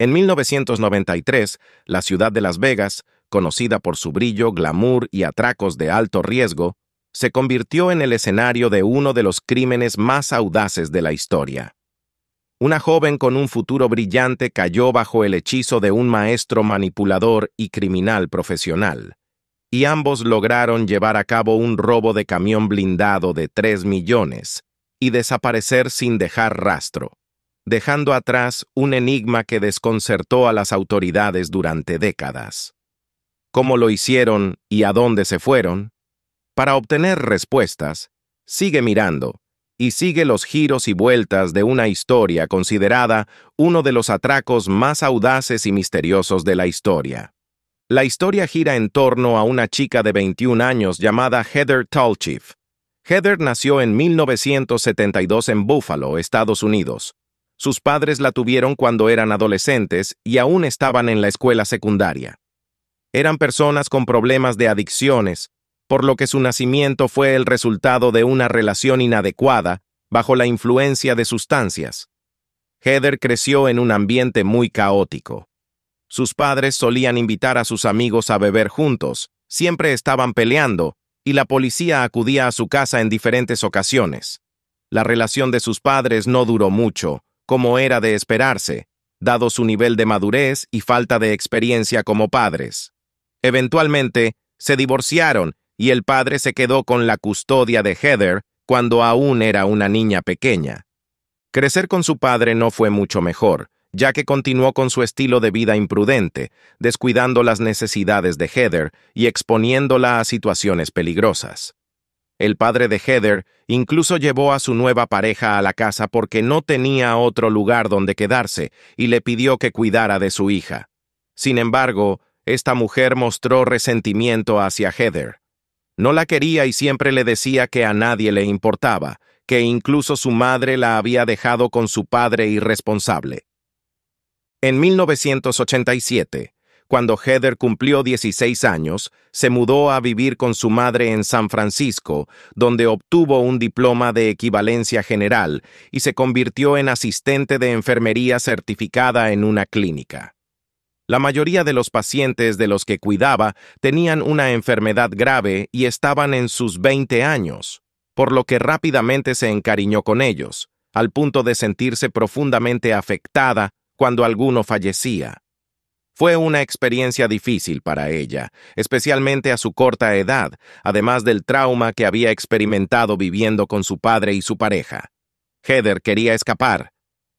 En 1993, la ciudad de Las Vegas, conocida por su brillo, glamour y atracos de alto riesgo, se convirtió en el escenario de uno de los crímenes más audaces de la historia. Una joven con un futuro brillante cayó bajo el hechizo de un maestro manipulador y criminal profesional, y ambos lograron llevar a cabo un robo de camión blindado de 3 millones y desaparecer sin dejar rastro dejando atrás un enigma que desconcertó a las autoridades durante décadas. ¿Cómo lo hicieron y a dónde se fueron? Para obtener respuestas, sigue mirando y sigue los giros y vueltas de una historia considerada uno de los atracos más audaces y misteriosos de la historia. La historia gira en torno a una chica de 21 años llamada Heather Tolchief. Heather nació en 1972 en Buffalo, Estados Unidos. Sus padres la tuvieron cuando eran adolescentes y aún estaban en la escuela secundaria. Eran personas con problemas de adicciones, por lo que su nacimiento fue el resultado de una relación inadecuada bajo la influencia de sustancias. Heather creció en un ambiente muy caótico. Sus padres solían invitar a sus amigos a beber juntos, siempre estaban peleando, y la policía acudía a su casa en diferentes ocasiones. La relación de sus padres no duró mucho, como era de esperarse, dado su nivel de madurez y falta de experiencia como padres. Eventualmente, se divorciaron y el padre se quedó con la custodia de Heather cuando aún era una niña pequeña. Crecer con su padre no fue mucho mejor, ya que continuó con su estilo de vida imprudente, descuidando las necesidades de Heather y exponiéndola a situaciones peligrosas. El padre de Heather incluso llevó a su nueva pareja a la casa porque no tenía otro lugar donde quedarse y le pidió que cuidara de su hija. Sin embargo, esta mujer mostró resentimiento hacia Heather. No la quería y siempre le decía que a nadie le importaba, que incluso su madre la había dejado con su padre irresponsable. En 1987, cuando Heather cumplió 16 años, se mudó a vivir con su madre en San Francisco, donde obtuvo un diploma de equivalencia general y se convirtió en asistente de enfermería certificada en una clínica. La mayoría de los pacientes de los que cuidaba tenían una enfermedad grave y estaban en sus 20 años, por lo que rápidamente se encariñó con ellos, al punto de sentirse profundamente afectada cuando alguno fallecía. Fue una experiencia difícil para ella, especialmente a su corta edad, además del trauma que había experimentado viviendo con su padre y su pareja. Heather quería escapar.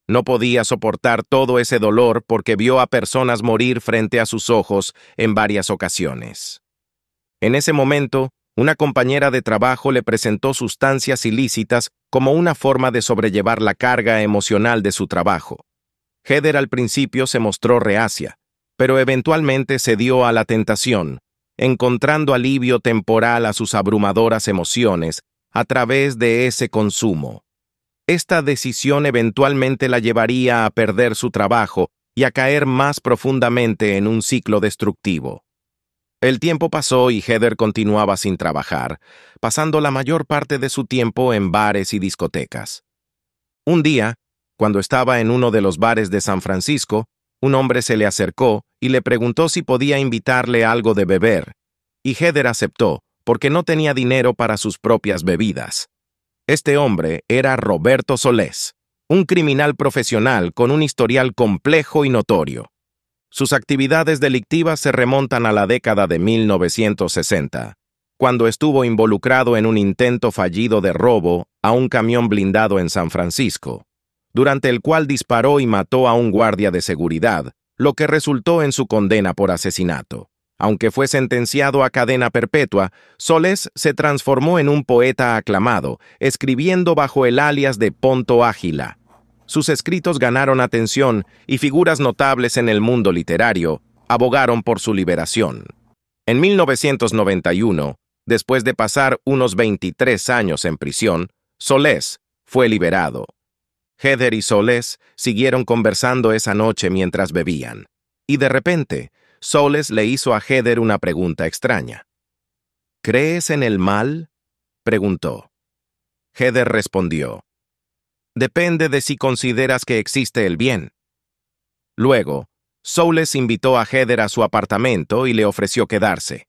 No podía soportar todo ese dolor porque vio a personas morir frente a sus ojos en varias ocasiones. En ese momento, una compañera de trabajo le presentó sustancias ilícitas como una forma de sobrellevar la carga emocional de su trabajo. Heather al principio se mostró reacia, pero eventualmente cedió a la tentación, encontrando alivio temporal a sus abrumadoras emociones a través de ese consumo. Esta decisión eventualmente la llevaría a perder su trabajo y a caer más profundamente en un ciclo destructivo. El tiempo pasó y Heather continuaba sin trabajar, pasando la mayor parte de su tiempo en bares y discotecas. Un día, cuando estaba en uno de los bares de San Francisco, un hombre se le acercó y le preguntó si podía invitarle algo de beber, y Heather aceptó, porque no tenía dinero para sus propias bebidas. Este hombre era Roberto Solés, un criminal profesional con un historial complejo y notorio. Sus actividades delictivas se remontan a la década de 1960, cuando estuvo involucrado en un intento fallido de robo a un camión blindado en San Francisco durante el cual disparó y mató a un guardia de seguridad, lo que resultó en su condena por asesinato. Aunque fue sentenciado a cadena perpetua, Solés se transformó en un poeta aclamado, escribiendo bajo el alias de Ponto Ágila. Sus escritos ganaron atención y figuras notables en el mundo literario abogaron por su liberación. En 1991, después de pasar unos 23 años en prisión, Solés fue liberado. Heather y Soles siguieron conversando esa noche mientras bebían. Y de repente, Soles le hizo a Heather una pregunta extraña. ¿Crees en el mal? preguntó. Heather respondió. Depende de si consideras que existe el bien. Luego, Soles invitó a Heather a su apartamento y le ofreció quedarse.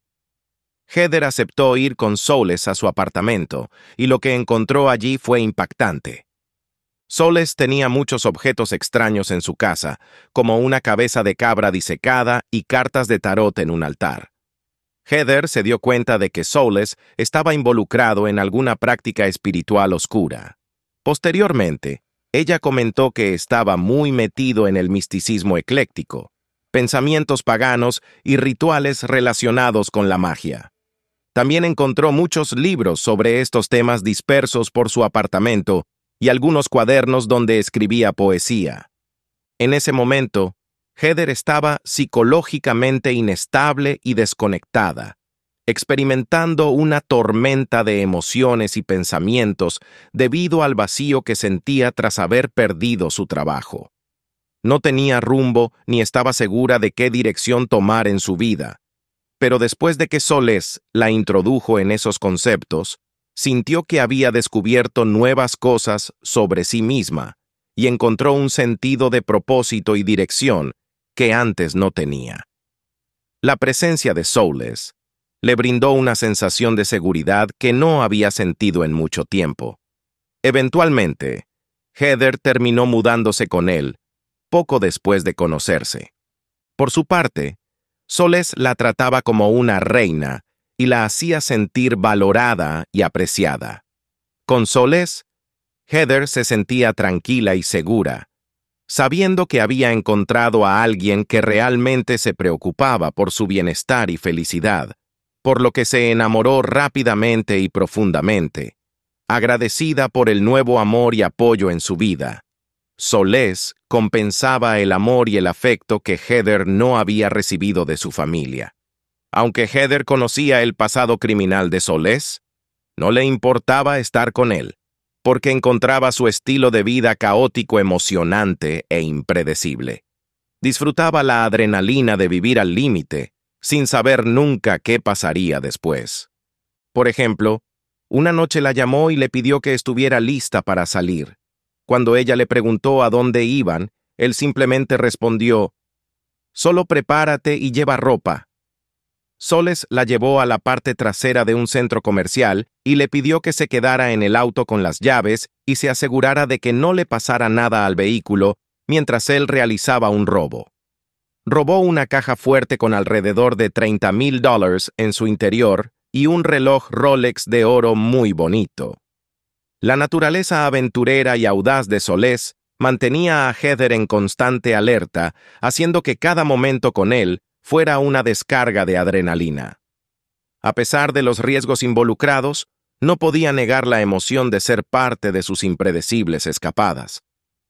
Heather aceptó ir con Soles a su apartamento, y lo que encontró allí fue impactante. Soles tenía muchos objetos extraños en su casa, como una cabeza de cabra disecada y cartas de tarot en un altar. Heather se dio cuenta de que Soles estaba involucrado en alguna práctica espiritual oscura. Posteriormente, ella comentó que estaba muy metido en el misticismo ecléctico, pensamientos paganos y rituales relacionados con la magia. También encontró muchos libros sobre estos temas dispersos por su apartamento y algunos cuadernos donde escribía poesía. En ese momento, Heather estaba psicológicamente inestable y desconectada, experimentando una tormenta de emociones y pensamientos debido al vacío que sentía tras haber perdido su trabajo. No tenía rumbo ni estaba segura de qué dirección tomar en su vida. Pero después de que Soles la introdujo en esos conceptos, sintió que había descubierto nuevas cosas sobre sí misma y encontró un sentido de propósito y dirección que antes no tenía. La presencia de Soules le brindó una sensación de seguridad que no había sentido en mucho tiempo. Eventualmente, Heather terminó mudándose con él, poco después de conocerse. Por su parte, Soles la trataba como una reina y la hacía sentir valorada y apreciada. Con Soles, Heather se sentía tranquila y segura, sabiendo que había encontrado a alguien que realmente se preocupaba por su bienestar y felicidad, por lo que se enamoró rápidamente y profundamente, agradecida por el nuevo amor y apoyo en su vida. Solés compensaba el amor y el afecto que Heather no había recibido de su familia. Aunque Heather conocía el pasado criminal de Solés, no le importaba estar con él, porque encontraba su estilo de vida caótico emocionante e impredecible. Disfrutaba la adrenalina de vivir al límite, sin saber nunca qué pasaría después. Por ejemplo, una noche la llamó y le pidió que estuviera lista para salir. Cuando ella le preguntó a dónde iban, él simplemente respondió, Solo prepárate y lleva ropa, Soles la llevó a la parte trasera de un centro comercial y le pidió que se quedara en el auto con las llaves y se asegurara de que no le pasara nada al vehículo mientras él realizaba un robo. Robó una caja fuerte con alrededor de 30 mil dólares en su interior y un reloj Rolex de oro muy bonito. La naturaleza aventurera y audaz de Soles mantenía a Heather en constante alerta, haciendo que cada momento con él fuera una descarga de adrenalina. A pesar de los riesgos involucrados, no podía negar la emoción de ser parte de sus impredecibles escapadas.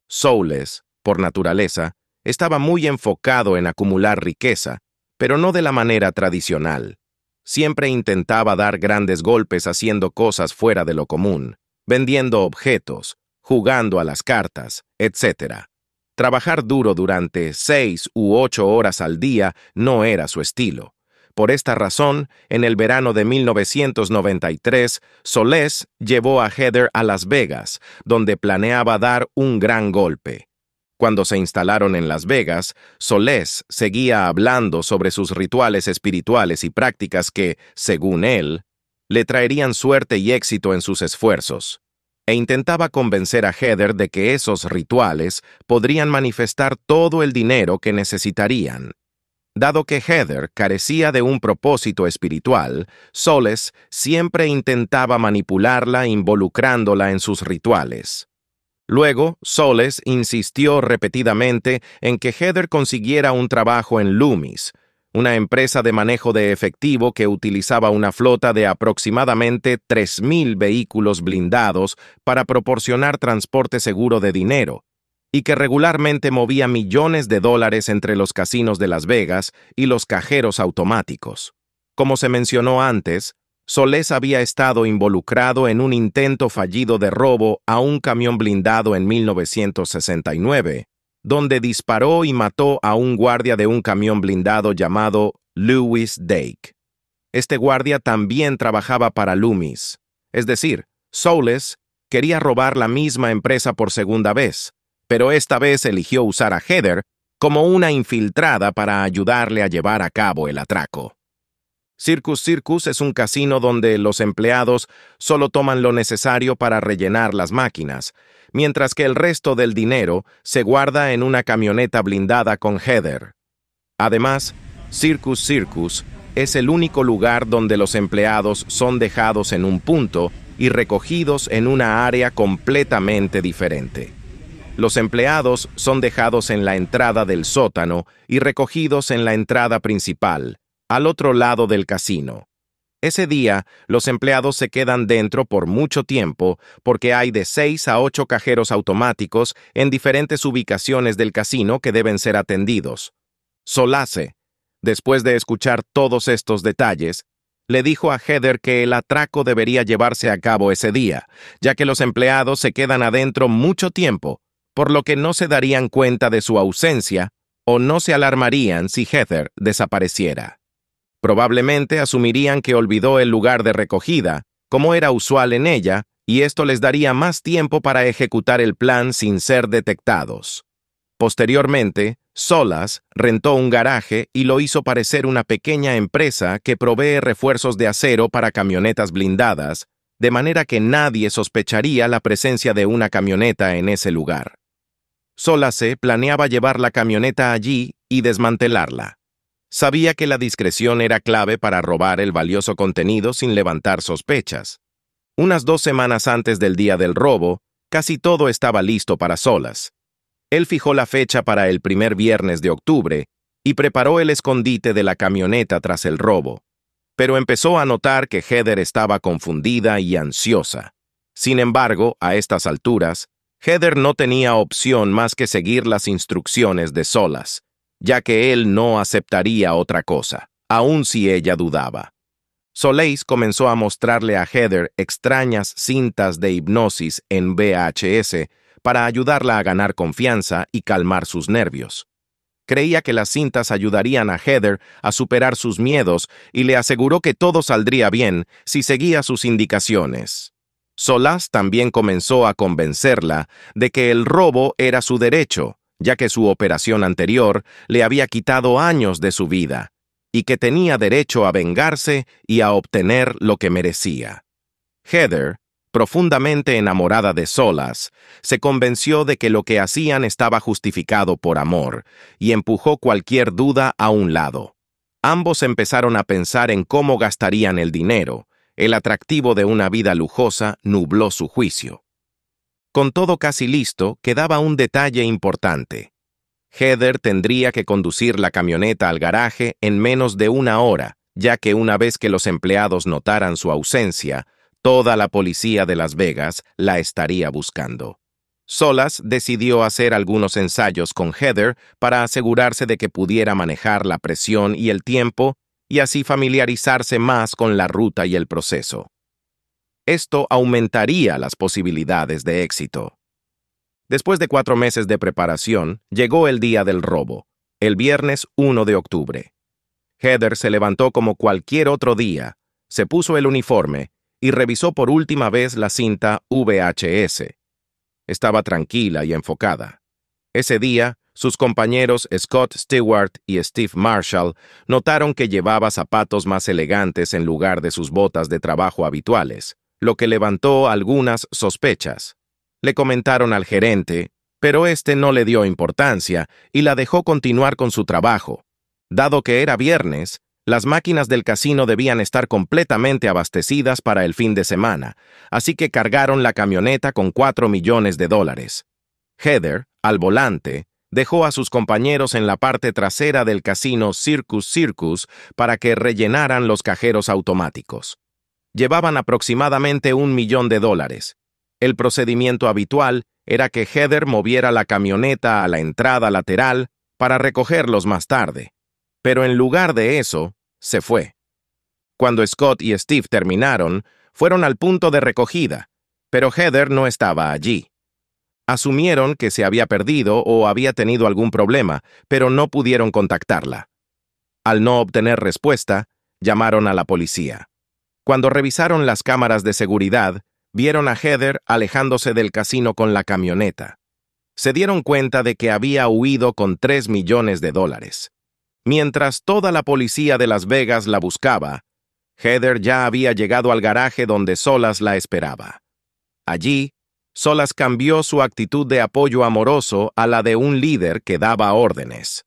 Soules, por naturaleza, estaba muy enfocado en acumular riqueza, pero no de la manera tradicional. Siempre intentaba dar grandes golpes haciendo cosas fuera de lo común, vendiendo objetos, jugando a las cartas, etcétera. Trabajar duro durante seis u ocho horas al día no era su estilo. Por esta razón, en el verano de 1993, Solés llevó a Heather a Las Vegas, donde planeaba dar un gran golpe. Cuando se instalaron en Las Vegas, Solés seguía hablando sobre sus rituales espirituales y prácticas que, según él, le traerían suerte y éxito en sus esfuerzos. E intentaba convencer a Heather de que esos rituales podrían manifestar todo el dinero que necesitarían. Dado que Heather carecía de un propósito espiritual, Soles siempre intentaba manipularla involucrándola en sus rituales. Luego, Soles insistió repetidamente en que Heather consiguiera un trabajo en Loomis, una empresa de manejo de efectivo que utilizaba una flota de aproximadamente 3.000 vehículos blindados para proporcionar transporte seguro de dinero, y que regularmente movía millones de dólares entre los casinos de Las Vegas y los cajeros automáticos. Como se mencionó antes, Solés había estado involucrado en un intento fallido de robo a un camión blindado en 1969, donde disparó y mató a un guardia de un camión blindado llamado Lewis Dake. Este guardia también trabajaba para Loomis, es decir, Soules quería robar la misma empresa por segunda vez, pero esta vez eligió usar a Heather como una infiltrada para ayudarle a llevar a cabo el atraco. Circus Circus es un casino donde los empleados solo toman lo necesario para rellenar las máquinas, mientras que el resto del dinero se guarda en una camioneta blindada con heather. Además, Circus Circus es el único lugar donde los empleados son dejados en un punto y recogidos en una área completamente diferente. Los empleados son dejados en la entrada del sótano y recogidos en la entrada principal, al otro lado del casino. Ese día, los empleados se quedan dentro por mucho tiempo porque hay de seis a ocho cajeros automáticos en diferentes ubicaciones del casino que deben ser atendidos. Solace, después de escuchar todos estos detalles, le dijo a Heather que el atraco debería llevarse a cabo ese día, ya que los empleados se quedan adentro mucho tiempo, por lo que no se darían cuenta de su ausencia o no se alarmarían si Heather desapareciera. Probablemente asumirían que olvidó el lugar de recogida, como era usual en ella, y esto les daría más tiempo para ejecutar el plan sin ser detectados. Posteriormente, Solas rentó un garaje y lo hizo parecer una pequeña empresa que provee refuerzos de acero para camionetas blindadas, de manera que nadie sospecharía la presencia de una camioneta en ese lugar. Solace planeaba llevar la camioneta allí y desmantelarla sabía que la discreción era clave para robar el valioso contenido sin levantar sospechas. Unas dos semanas antes del día del robo, casi todo estaba listo para solas. Él fijó la fecha para el primer viernes de octubre y preparó el escondite de la camioneta tras el robo. Pero empezó a notar que Heather estaba confundida y ansiosa. Sin embargo, a estas alturas, Heather no tenía opción más que seguir las instrucciones de solas ya que él no aceptaría otra cosa, aun si ella dudaba. Soleis comenzó a mostrarle a Heather extrañas cintas de hipnosis en VHS para ayudarla a ganar confianza y calmar sus nervios. Creía que las cintas ayudarían a Heather a superar sus miedos y le aseguró que todo saldría bien si seguía sus indicaciones. Solas también comenzó a convencerla de que el robo era su derecho ya que su operación anterior le había quitado años de su vida, y que tenía derecho a vengarse y a obtener lo que merecía. Heather, profundamente enamorada de Solas, se convenció de que lo que hacían estaba justificado por amor, y empujó cualquier duda a un lado. Ambos empezaron a pensar en cómo gastarían el dinero, el atractivo de una vida lujosa nubló su juicio. Con todo casi listo, quedaba un detalle importante. Heather tendría que conducir la camioneta al garaje en menos de una hora, ya que una vez que los empleados notaran su ausencia, toda la policía de Las Vegas la estaría buscando. Solas decidió hacer algunos ensayos con Heather para asegurarse de que pudiera manejar la presión y el tiempo y así familiarizarse más con la ruta y el proceso. Esto aumentaría las posibilidades de éxito. Después de cuatro meses de preparación, llegó el día del robo, el viernes 1 de octubre. Heather se levantó como cualquier otro día, se puso el uniforme y revisó por última vez la cinta VHS. Estaba tranquila y enfocada. Ese día, sus compañeros Scott Stewart y Steve Marshall notaron que llevaba zapatos más elegantes en lugar de sus botas de trabajo habituales lo que levantó algunas sospechas. Le comentaron al gerente, pero este no le dio importancia y la dejó continuar con su trabajo. Dado que era viernes, las máquinas del casino debían estar completamente abastecidas para el fin de semana, así que cargaron la camioneta con 4 millones de dólares. Heather, al volante, dejó a sus compañeros en la parte trasera del casino Circus Circus para que rellenaran los cajeros automáticos llevaban aproximadamente un millón de dólares. El procedimiento habitual era que Heather moviera la camioneta a la entrada lateral para recogerlos más tarde, pero en lugar de eso, se fue. Cuando Scott y Steve terminaron, fueron al punto de recogida, pero Heather no estaba allí. Asumieron que se había perdido o había tenido algún problema, pero no pudieron contactarla. Al no obtener respuesta, llamaron a la policía. Cuando revisaron las cámaras de seguridad, vieron a Heather alejándose del casino con la camioneta. Se dieron cuenta de que había huido con tres millones de dólares. Mientras toda la policía de Las Vegas la buscaba, Heather ya había llegado al garaje donde Solas la esperaba. Allí, Solas cambió su actitud de apoyo amoroso a la de un líder que daba órdenes.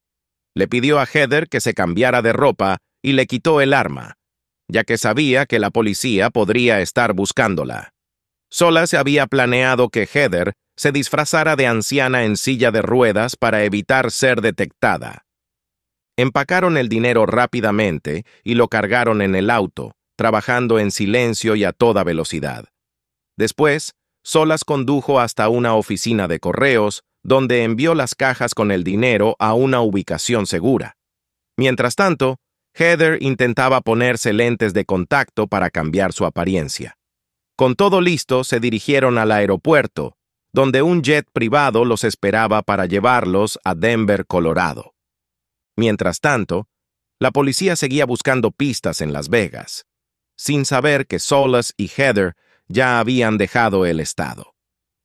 Le pidió a Heather que se cambiara de ropa y le quitó el arma, ya que sabía que la policía podría estar buscándola. Solas se había planeado que Heather se disfrazara de anciana en silla de ruedas para evitar ser detectada. Empacaron el dinero rápidamente y lo cargaron en el auto, trabajando en silencio y a toda velocidad. Después, Solas condujo hasta una oficina de correos, donde envió las cajas con el dinero a una ubicación segura. Mientras tanto, Heather intentaba ponerse lentes de contacto para cambiar su apariencia. Con todo listo, se dirigieron al aeropuerto, donde un jet privado los esperaba para llevarlos a Denver, Colorado. Mientras tanto, la policía seguía buscando pistas en Las Vegas, sin saber que Solas y Heather ya habían dejado el estado.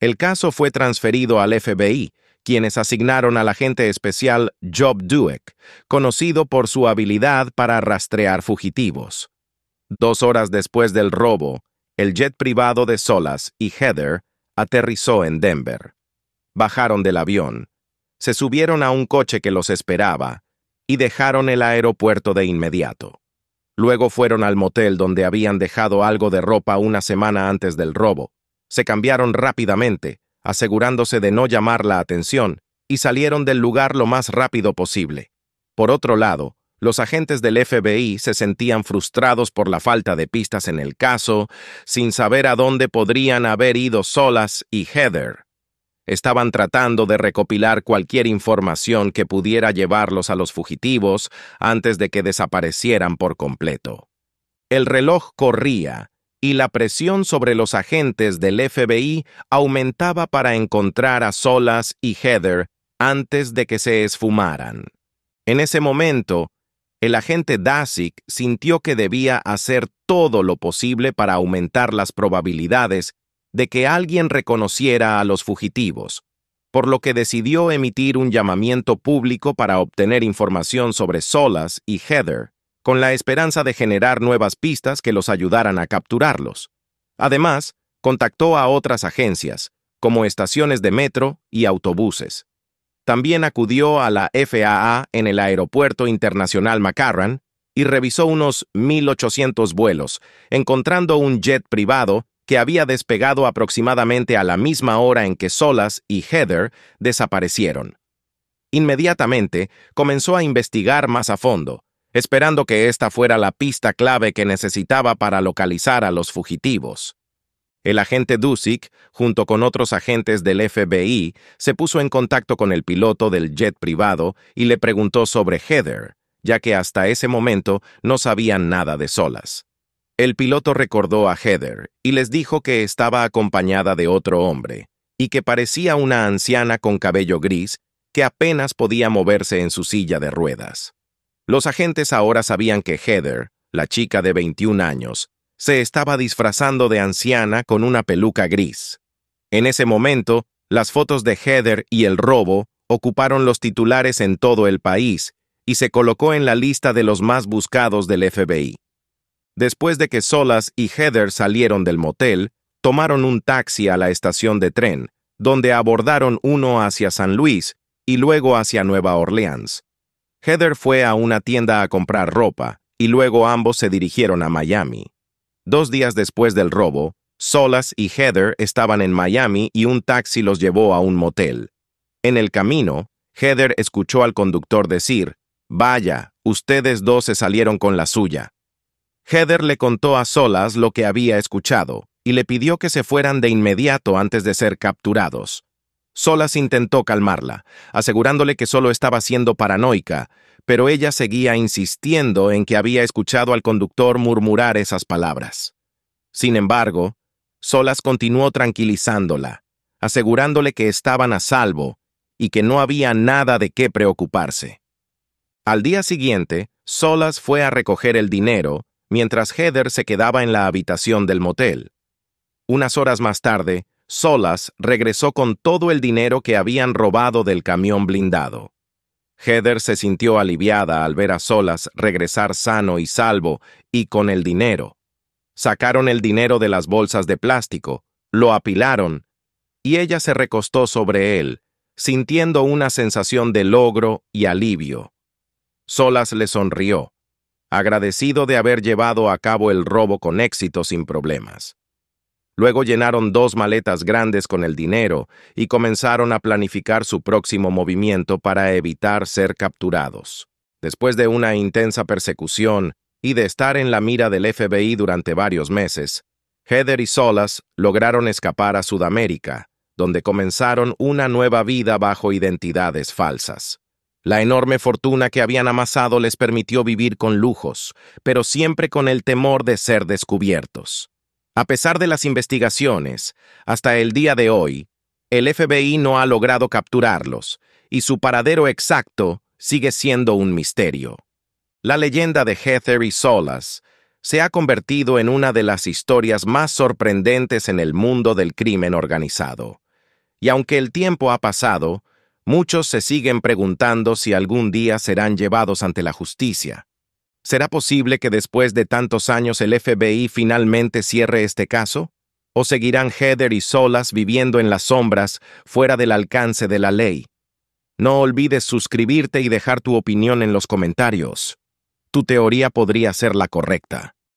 El caso fue transferido al FBI, quienes asignaron al agente especial Job Dueck, conocido por su habilidad para rastrear fugitivos. Dos horas después del robo, el jet privado de Solas y Heather aterrizó en Denver. Bajaron del avión, se subieron a un coche que los esperaba y dejaron el aeropuerto de inmediato. Luego fueron al motel donde habían dejado algo de ropa una semana antes del robo. Se cambiaron rápidamente, asegurándose de no llamar la atención, y salieron del lugar lo más rápido posible. Por otro lado, los agentes del FBI se sentían frustrados por la falta de pistas en el caso, sin saber a dónde podrían haber ido Solas y Heather. Estaban tratando de recopilar cualquier información que pudiera llevarlos a los fugitivos antes de que desaparecieran por completo. El reloj corría, y la presión sobre los agentes del FBI aumentaba para encontrar a Solas y Heather antes de que se esfumaran. En ese momento, el agente Dasik sintió que debía hacer todo lo posible para aumentar las probabilidades de que alguien reconociera a los fugitivos, por lo que decidió emitir un llamamiento público para obtener información sobre Solas y Heather con la esperanza de generar nuevas pistas que los ayudaran a capturarlos. Además, contactó a otras agencias, como estaciones de metro y autobuses. También acudió a la FAA en el Aeropuerto Internacional McCarran y revisó unos 1.800 vuelos, encontrando un jet privado que había despegado aproximadamente a la misma hora en que Solas y Heather desaparecieron. Inmediatamente comenzó a investigar más a fondo, esperando que esta fuera la pista clave que necesitaba para localizar a los fugitivos. El agente Dusik, junto con otros agentes del FBI, se puso en contacto con el piloto del jet privado y le preguntó sobre Heather, ya que hasta ese momento no sabían nada de solas. El piloto recordó a Heather y les dijo que estaba acompañada de otro hombre, y que parecía una anciana con cabello gris que apenas podía moverse en su silla de ruedas. Los agentes ahora sabían que Heather, la chica de 21 años, se estaba disfrazando de anciana con una peluca gris. En ese momento, las fotos de Heather y el robo ocuparon los titulares en todo el país y se colocó en la lista de los más buscados del FBI. Después de que Solas y Heather salieron del motel, tomaron un taxi a la estación de tren, donde abordaron uno hacia San Luis y luego hacia Nueva Orleans. Heather fue a una tienda a comprar ropa y luego ambos se dirigieron a Miami. Dos días después del robo, Solas y Heather estaban en Miami y un taxi los llevó a un motel. En el camino, Heather escuchó al conductor decir, Vaya, ustedes dos se salieron con la suya. Heather le contó a Solas lo que había escuchado y le pidió que se fueran de inmediato antes de ser capturados. Solas intentó calmarla, asegurándole que solo estaba siendo paranoica, pero ella seguía insistiendo en que había escuchado al conductor murmurar esas palabras. Sin embargo, Solas continuó tranquilizándola, asegurándole que estaban a salvo y que no había nada de qué preocuparse. Al día siguiente, Solas fue a recoger el dinero, mientras Heather se quedaba en la habitación del motel. Unas horas más tarde, Solas regresó con todo el dinero que habían robado del camión blindado. Heather se sintió aliviada al ver a Solas regresar sano y salvo y con el dinero. Sacaron el dinero de las bolsas de plástico, lo apilaron, y ella se recostó sobre él, sintiendo una sensación de logro y alivio. Solas le sonrió, agradecido de haber llevado a cabo el robo con éxito sin problemas. Luego llenaron dos maletas grandes con el dinero y comenzaron a planificar su próximo movimiento para evitar ser capturados. Después de una intensa persecución y de estar en la mira del FBI durante varios meses, Heather y Solas lograron escapar a Sudamérica, donde comenzaron una nueva vida bajo identidades falsas. La enorme fortuna que habían amasado les permitió vivir con lujos, pero siempre con el temor de ser descubiertos. A pesar de las investigaciones, hasta el día de hoy, el FBI no ha logrado capturarlos y su paradero exacto sigue siendo un misterio. La leyenda de Heather y Solas se ha convertido en una de las historias más sorprendentes en el mundo del crimen organizado. Y aunque el tiempo ha pasado, muchos se siguen preguntando si algún día serán llevados ante la justicia. ¿Será posible que después de tantos años el FBI finalmente cierre este caso? ¿O seguirán Heather y Solas viviendo en las sombras, fuera del alcance de la ley? No olvides suscribirte y dejar tu opinión en los comentarios. Tu teoría podría ser la correcta.